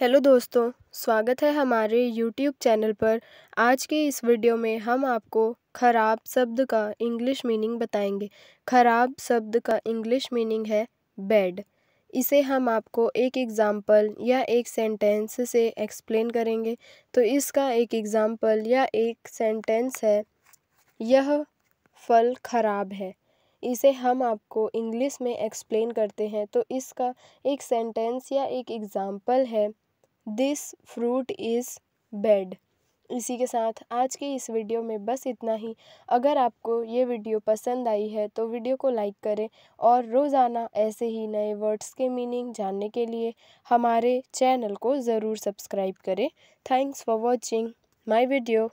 hello दोस्तों स्वागत है हमारे यूट्यूब चैनल पर आज के इस वीडियो में हम आपको खराब शब्द का इंग्लिश मीनिंग बताएंगे खराब शब्द का इंग्लिश मीनिंग है बैड इसे हम आपको एक एग्ज़ाम्पल या एक सेंटेंस से एक्सप्लेन करेंगे तो इसका एक एग्ज़ाम्पल या एक सेंटेंस है यह फल खराब है इसे हम आपको इंग्लिश में एक्सप्लेन करते हैं तो इसका एक सेंटेंस या एक एग्ज़ाम्पल है दिस फ्रूट इज़ बेड इसी के साथ आज के इस वीडियो में बस इतना ही अगर आपको ये वीडियो पसंद आई है तो वीडियो को लाइक करें और रोज़ाना ऐसे ही नए वर्ड्स के मीनिंग जानने के लिए हमारे चैनल को ज़रूर सब्सक्राइब करें thanks for watching my video